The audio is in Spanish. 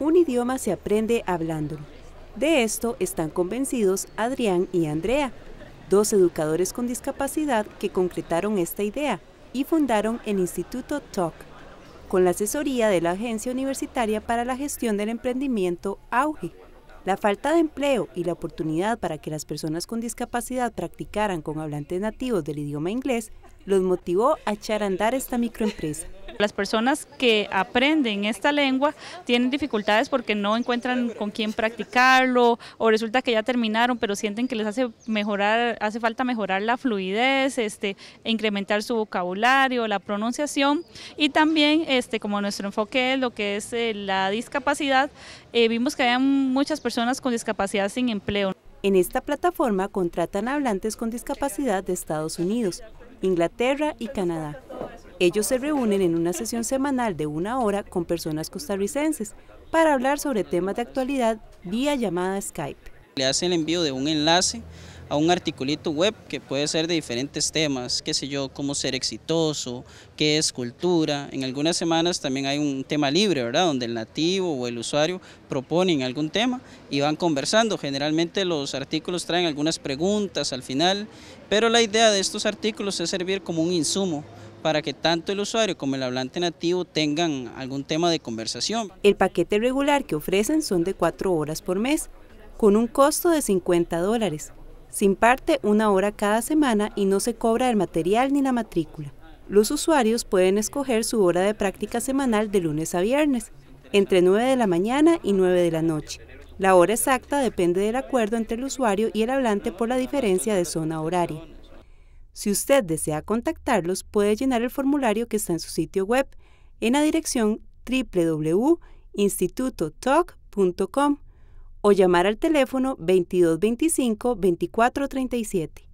Un idioma se aprende hablándolo. De esto están convencidos Adrián y Andrea, dos educadores con discapacidad que concretaron esta idea y fundaron el Instituto Talk, con la asesoría de la Agencia Universitaria para la Gestión del Emprendimiento AUGE. La falta de empleo y la oportunidad para que las personas con discapacidad practicaran con hablantes nativos del idioma inglés los motivó a echar a andar esta microempresa. Las personas que aprenden esta lengua tienen dificultades porque no encuentran con quién practicarlo o resulta que ya terminaron pero sienten que les hace mejorar, hace falta mejorar la fluidez, este, e incrementar su vocabulario, la pronunciación y también este, como nuestro enfoque es lo que es eh, la discapacidad, eh, vimos que hay muchas personas con discapacidad sin empleo. En esta plataforma contratan hablantes con discapacidad de Estados Unidos, Inglaterra y Canadá. Ellos se reúnen en una sesión semanal de una hora con personas costarricenses para hablar sobre temas de actualidad vía llamada Skype. Le hacen el envío de un enlace a un articulito web que puede ser de diferentes temas, qué sé yo, cómo ser exitoso, qué es cultura. En algunas semanas también hay un tema libre, ¿verdad? Donde el nativo o el usuario proponen algún tema y van conversando. Generalmente los artículos traen algunas preguntas al final, pero la idea de estos artículos es servir como un insumo para que tanto el usuario como el hablante nativo tengan algún tema de conversación. El paquete regular que ofrecen son de cuatro horas por mes, con un costo de 50 dólares. Se imparte una hora cada semana y no se cobra el material ni la matrícula. Los usuarios pueden escoger su hora de práctica semanal de lunes a viernes, entre 9 de la mañana y 9 de la noche. La hora exacta depende del acuerdo entre el usuario y el hablante por la diferencia de zona horaria. Si usted desea contactarlos, puede llenar el formulario que está en su sitio web en la dirección www.institutotalk.com o llamar al teléfono 2225-2437.